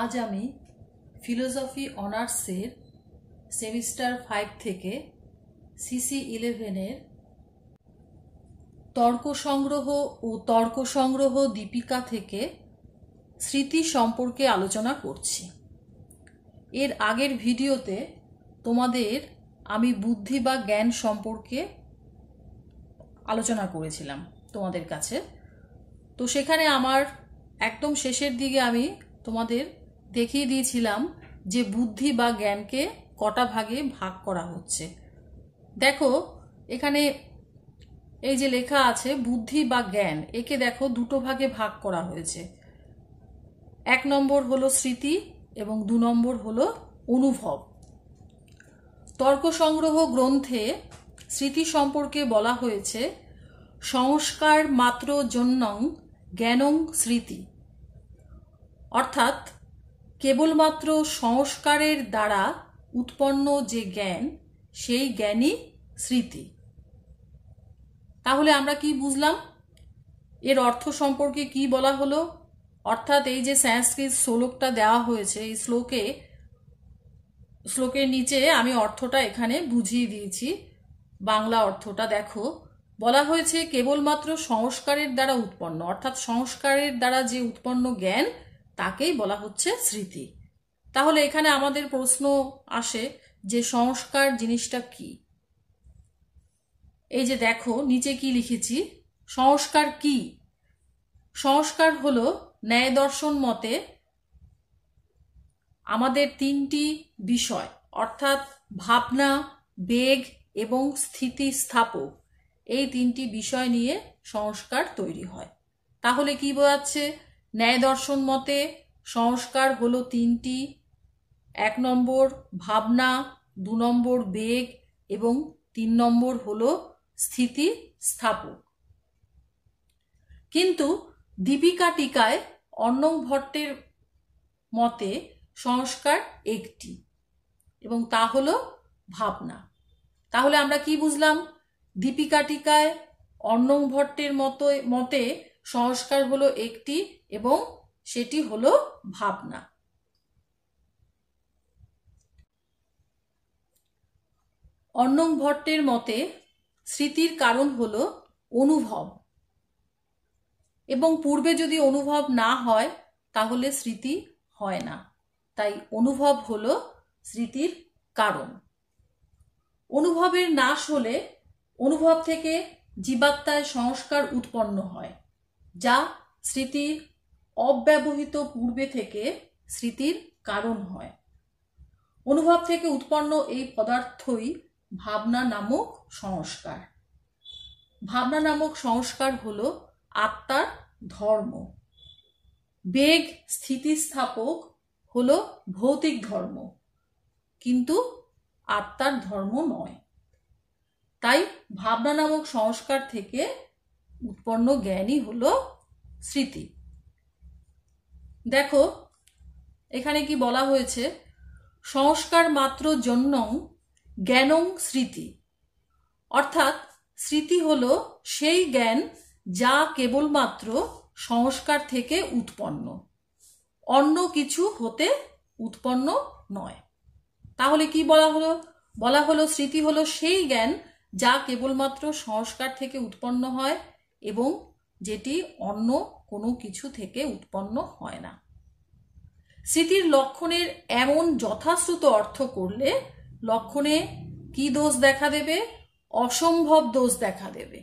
আজ আমি ফিলোসফি অনার্সের সেমিস্টার ফাইভ থেকে সিসি ইলেভেনের তর্ক সংগ্রহ ও তর্ক সংগ্রহ দীপিকা থেকে স্মৃতি সম্পর্কে আলোচনা করছি এর আগের ভিডিওতে তোমাদের আমি বুদ্ধি বা জ্ঞান সম্পর্কে আলোচনা করেছিলাম তোমাদের কাছে তো সেখানে আমার একদম শেষের দিকে আমি তোমাদের দেখিয়ে দিয়েছিলাম যে বুদ্ধি বা জ্ঞানকে কটা ভাগে ভাগ করা হচ্ছে দেখো এখানে এই যে লেখা আছে বুদ্ধি বা জ্ঞান একে দেখো দুটো ভাগে ভাগ করা হয়েছে এক নম্বর হলো স্মৃতি এবং দু নম্বর হলো অনুভব তর্ক সংগ্রহ গ্রন্থে স্মৃতি সম্পর্কে বলা হয়েছে সংস্কার মাত্র জন্যং জ্ঞানং স্মৃতি অর্থাৎ কেবলমাত্র সংস্কারের দ্বারা উৎপন্ন যে জ্ঞান সেই জ্ঞানই স্মৃতি তাহলে আমরা কি বুঝলাম এর অর্থ সম্পর্কে কি বলা হলো অর্থাৎ এই যে সংস্কৃত শ্লোকটা দেওয়া হয়েছে এই শ্লোকে শ্লোকের নিচে আমি অর্থটা এখানে বুঝিয়ে দিয়েছি বাংলা অর্থটা দেখো বলা হয়েছে কেবলমাত্র সংস্কারের দ্বারা উৎপন্ন অর্থাৎ সংস্কারের দ্বারা যে উৎপন্ন জ্ঞান তাকেই বলা হচ্ছে স্মৃতি তাহলে এখানে আমাদের প্রশ্ন আসে যে সংস্কার জিনিসটা কি এই যে দেখো নিচে কি লিখেছি সংস্কার কি সংস্কার হল ন্যায় দর্শন মতে আমাদের তিনটি বিষয় অর্থাৎ ভাবনা বেগ এবং স্থিতিস্থাপক এই তিনটি বিষয় নিয়ে সংস্কার তৈরি হয় তাহলে কি বোঝাচ্ছে ন্যায় দর্শন মতে সংস্কার হলো তিনটি এক নম্বর ভাবনা দু নম্বর বেগ এবং তিন নম্বর হল স্থিতি স্থাপক কিন্তু দীপিকা টিকায় অন্ন ভট্টের মতে সংস্কার একটি এবং তা হল ভাবনা তাহলে আমরা কি বুঝলাম দীপিকা টিকায় অন্ন ভট্টের মতো মতে সংস্কার হলো একটি এবং সেটি হলো ভাবনা অর্ণব ভট্টের মতে স্মৃতির কারণ হলো অনুভব এবং পূর্বে যদি অনুভব না হয় তাহলে স্মৃতি হয় না তাই অনুভব হলো স্মৃতির কারণ অনুভবের নাশ হলে অনুভব থেকে জীবাত্মায় সংস্কার উৎপন্ন হয় যা স্মৃতির অব্যবহৃত পূর্বে থেকে স্মৃতির কারণ হয় অনুভব থেকে উৎপন্ন এই পদার্থই ভাবনা নামক সংস্কার ভাবনা নামক সংস্কার হল আত্মার ধর্ম বেগ স্থিতিস্থাপক হল ভৌতিক ধর্ম কিন্তু আত্মার ধর্ম নয় তাই ভাবনা নামক সংস্কার থেকে উৎপন্ন জ্ঞানই হলো স্মৃতি দেখো এখানে কি বলা হয়েছে সংস্কার মাত্র জন্য জ্ঞানং স্মৃতি অর্থাৎ স্মৃতি হলো সেই জ্ঞান যা কেবলমাত্র সংস্কার থেকে উৎপন্ন অন্য কিছু হতে উৎপন্ন নয় তাহলে কি বলা হলো বলা হলো স্মৃতি হলো সেই জ্ঞান যা কেবলমাত্র সংস্কার থেকে উৎপন্ন হয় এবং যেটি অন্য কোনো কিছু থেকে উৎপন্ন হয় না স্মৃতির লক্ষণের এমন যথাশ্রুত অর্থ করলে লক্ষণে কি দোষ দেখা দেবে অসম্ভব দোষ দেখা দেবে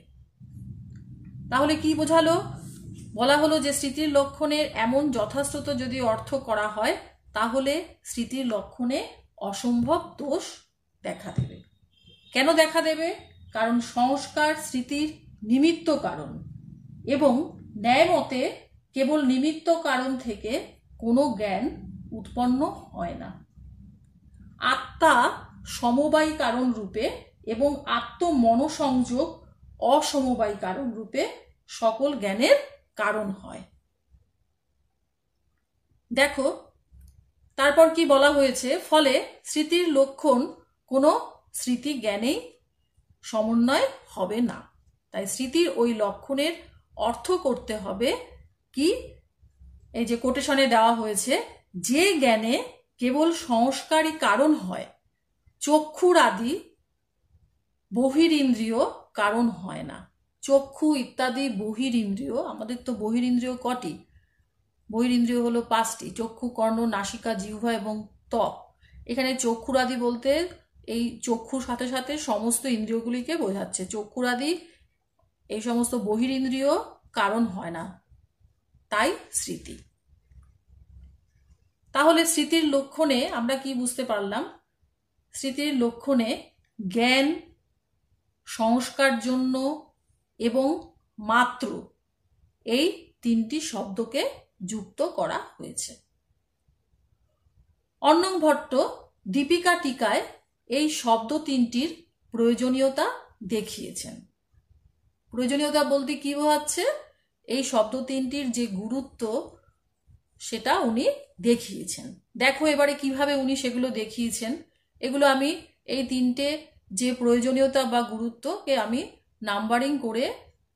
তাহলে কি বোঝালো বলা হলো যে স্মৃতির লক্ষণের এমন যথাশ্রুত যদি অর্থ করা হয় তাহলে স্মৃতির লক্ষণে অসম্ভব দোষ দেখা দেবে কেন দেখা দেবে কারণ সংস্কার স্মৃতির নিমিত্ত কারণ এবং ন্যায় মতে কেবল নিমিত্ত কারণ থেকে কোনো জ্ঞান উৎপন্ন হয় না আত্মা সমবায় কারণ রূপে এবং আত্মমনসংযোগ অসমবায় কারণ রূপে সকল জ্ঞানের কারণ হয় দেখো তারপর কি বলা হয়েছে ফলে স্মৃতির লক্ষণ কোনো স্মৃতি জ্ঞানেই সমন্বয় হবে না তাই স্মৃতির ওই লক্ষণের অর্থ করতে হবে কি এই যে কোটেশনে দেওয়া হয়েছে যে জ্ঞানে কেবল সংস্কারই কারণ হয় চক্ষুর আদি বহিরিন্দ্রিয় কারণ হয় না চক্ষু ইত্যাদি বহিরিন্দ্রিয় আমাদের তো বহিরিন্দ্রিয় কটি বহিরিন্দ্রিয় হলো পাঁচটি চক্ষু কর্ণ নাসিকা জিহ্বা এবং ত্বক এখানে চক্ষুরাদি বলতে এই চক্ষুর সাথে সাথে সমস্ত ইন্দ্রিয়গুলিকে বোঝাচ্ছে চক্ষুরাদি এই সমস্ত বহিরিন্দ্রিয় কারণ হয় না তাই স্মৃতি তাহলে স্মৃতির লক্ষণে আমরা কি বুঝতে পারলাম স্মৃতির লক্ষণে জ্ঞান সংস্কার জন্য এবং মাত্র এই তিনটি শব্দকে যুক্ত করা হয়েছে অন্নং ভট্ট দীপিকা টিকায় এই শব্দ তিনটির প্রয়োজনীয়তা দেখিয়েছেন প্রয়োজনীয়তা বলতে কি বোঝাচ্ছে এই শব্দ তিনটির যে গুরুত্ব সেটা উনি দেখিয়েছেন দেখো এবারে কিভাবে উনি সেগুলো দেখিয়েছেন এগুলো আমি এই তিনটে যে প্রয়োজনীয়তা বা গুরুত্বকে আমি নাম্বারিং করে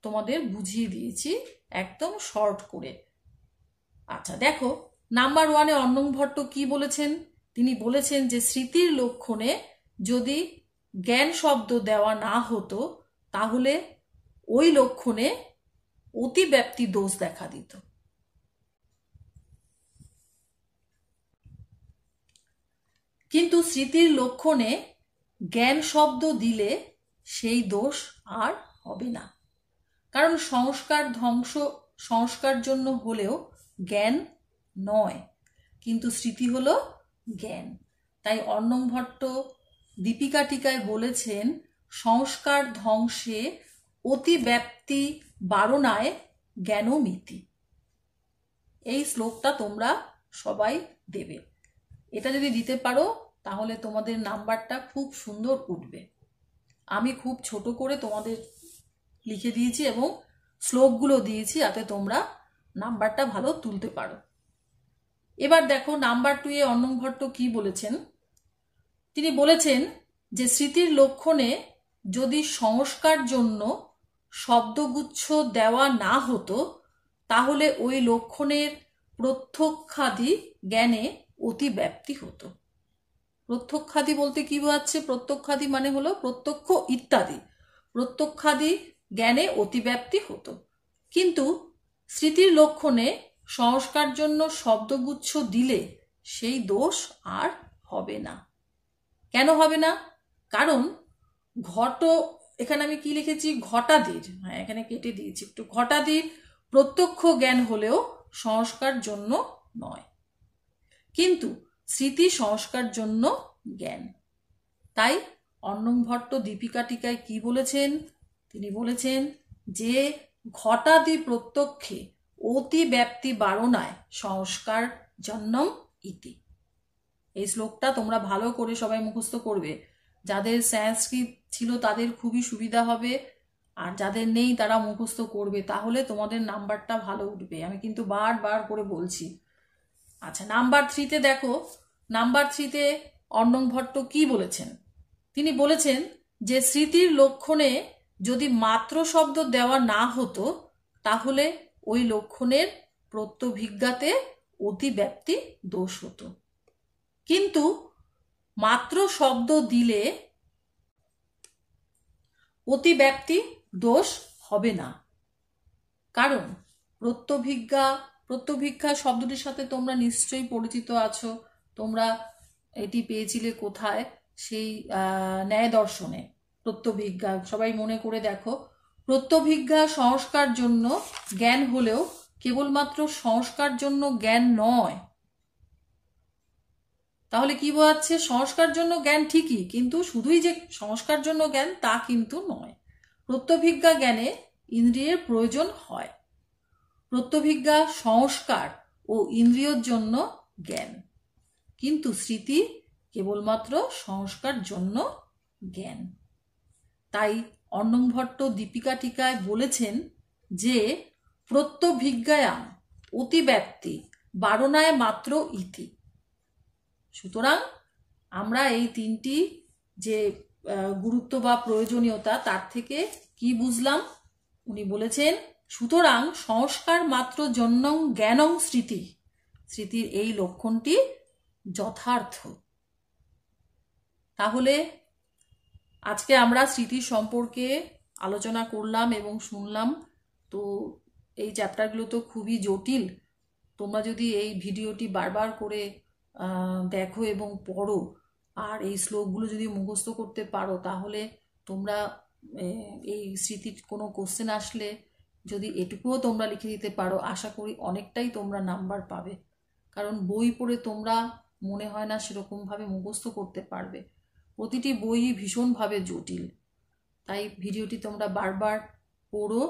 তোমাদের বুঝিয়ে দিয়েছি একদম শর্ট করে আচ্ছা দেখো নাম্বার ওয়ানে অন্নম ভট্ট কি বলেছেন তিনি বলেছেন যে স্মৃতির লক্ষণে যদি জ্ঞান শব্দ দেওয়া না হতো তাহলে ওই লক্ষণে অতিব্যাপ্তি দোষ দেখা দিত কিন্তু স্মৃতির লক্ষণে জ্ঞান শব্দ দিলে সেই দোষ আর হবে না কারণ সংস্কার ধ্বংস সংস্কার জন্য হলেও জ্ঞান নয় কিন্তু স্মৃতি হল জ্ঞান তাই অন্নম ভট্ট দীপিকা টিকায় বলেছেন সংস্কার ধ্বংসে অতিব্যাপ্তি বারণায় জ্ঞানমিতি এই শ্লোকটা তোমরা সবাই দেবে এটা যদি দিতে পারো তাহলে তোমাদের নাম্বারটা খুব সুন্দর উঠবে আমি খুব ছোট করে তোমাদের লিখে দিয়েছি এবং শ্লোকগুলো দিয়েছি যাতে তোমরা নাম্বারটা ভালো তুলতে পারো এবার দেখো নাম্বার টুয়ে অন্ন ভট্ট কী বলেছেন তিনি বলেছেন যে স্মৃতির লক্ষণে যদি সংস্কার জন্য শব্দগুচ্ছ দেওয়া না হতো তাহলে ওই লক্ষণের প্রত্যক্ষাদি জ্ঞানে অতিব্যাপ্তি হতো প্রত্যক্ষাদি বলতে কি বোঝাচ্ছে প্রত্যক্ষাদি মানে হলো প্রত্যক্ষ ইত্যাদি প্রত্যক্ষাদি জ্ঞানে অতিব্যাপ্তি হতো কিন্তু স্মৃতির লক্ষণে সংস্কার জন্য শব্দগুচ্ছ দিলে সেই দোষ আর হবে না কেন হবে না কারণ ঘট এখানে আমি কি লিখেছি ঘটাদির হ্যাঁ এখানে কেটে দিয়েছি একটু ঘটাদির প্রত্যক্ষ জ্ঞান হলেও সংস্কার জন্য নয় কিন্তু স্মৃতি সংস্কার জন্য জ্ঞান তাই অন্নম ভট্ট দীপিকা টিকায় কি বলেছেন তিনি বলেছেন যে ঘটাদি প্রত্যক্ষে অতি ব্যাপ্তি বারণায় সংস্কার জন্ম ইতি এই শ্লোকটা তোমরা ভালো করে সবাই মুখস্থ করবে যাদের সংস্কৃত ছিল তাদের খুবই সুবিধা হবে আর যাদের নেই তারা মুখস্থ করবে তাহলে তোমাদের নাম্বারটা ভালো উঠবে আমি কিন্তু বারবার করে বলছি আচ্ছা নাম্বার থ্রিতে দেখো নাম্বার থ্রিতে অর্ণব ভট্ট কি বলেছেন তিনি বলেছেন যে স্মৃতির লক্ষণে যদি মাত্র শব্দ দেওয়া না হতো তাহলে ওই লক্ষণের প্রত্যভিজ্ঞাতে অতিব্যাপ্তি দোষ হতো কিন্তু মাত্র শব্দ দিলে অতিব্যাপ্তি দোষ হবে না কারণ প্রত্যভিজ্ঞা প্রত্যভিজ্ঞা শব্দটির সাথে তোমরা নিশ্চয়ই পরিচিত আছো তোমরা এটি পেয়েছিলে কোথায় সেই ন্যায় দর্শনে প্রত্যভিজ্ঞা সবাই মনে করে দেখো প্রত্যভিজ্ঞা সংস্কার জন্য জ্ঞান হলেও কেবলমাত্র সংস্কার জন্য জ্ঞান নয় তাহলে কি বোঝাচ্ছে সংস্কার জন্য জ্ঞান ঠিকই কিন্তু শুধুই যে সংস্কার জন্য জ্ঞান তা কিন্তু নয় প্রত্যভিজ্ঞা জ্ঞানে ইন্দ্রিয়ের প্রয়োজন হয় প্রত্যভিজ্ঞা সংস্কার ও ইন্দ্রিয়র জন্য জ্ঞান কিন্তু স্মৃতি কেবলমাত্র সংস্কার জন্য জ্ঞান তাই অন্নম ভট্ট দীপিকা টিকায় বলেছেন যে প্রত্যভিজ্ঞায়াম অতিব্যাপ্তি বারণায় মাত্র ইতি সুতরাং আমরা এই তিনটি যে গুরুত্ব বা প্রয়োজনীয়তা তার থেকে কি বুঝলাম উনি বলেছেন সুতরাং সংস্কার মাত্র জন্যং জ্ঞানং স্মৃতি স্মৃতির এই লক্ষণটি যথার্থ তাহলে আজকে আমরা স্মৃতি সম্পর্কে আলোচনা করলাম এবং শুনলাম তো এই চ্যাপ্টারগুলো তো খুবই জটিল তোমরা যদি এই ভিডিওটি বারবার করে দেখো এবং পড়ো আর এই শ্লোকগুলো যদি মুখস্থ করতে পারো তাহলে তোমরা এই স্মৃতির কোনো কোশ্চেন আসলে যদি এটুকুও তোমরা লিখে দিতে পারো আশা করি অনেকটাই তোমরা নাম্বার পাবে কারণ বই পড়ে তোমরা মনে হয় না সেরকমভাবে মুখস্থ করতে পারবে প্রতিটি বইই ভীষণভাবে জটিল তাই ভিডিওটি তোমরা বারবার পড়ো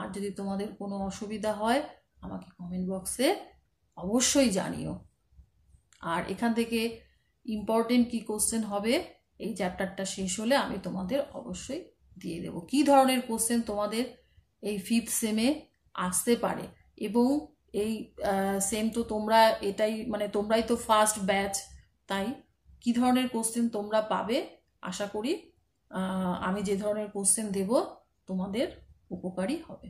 আর যদি তোমাদের কোনো অসুবিধা হয় আমাকে কমেন্ট বক্সে অবশ্যই জানিও আর এখান থেকে ইম্পর্টেন্ট কি কোশ্চেন হবে এই চ্যাপ্টারটা শেষ হলে আমি তোমাদের অবশ্যই দিয়ে দেব কি ধরনের কোশ্চেন তোমাদের এই ফিফথ সেমে আসতে পারে এবং এই সেম তো তোমরা এটাই মানে তোমরাই তো ফার্স্ট ব্যাচ তাই কি ধরনের কোশ্চেন তোমরা পাবে আশা করি আমি যে ধরনের কোশ্চেন দেব তোমাদের উপকারী হবে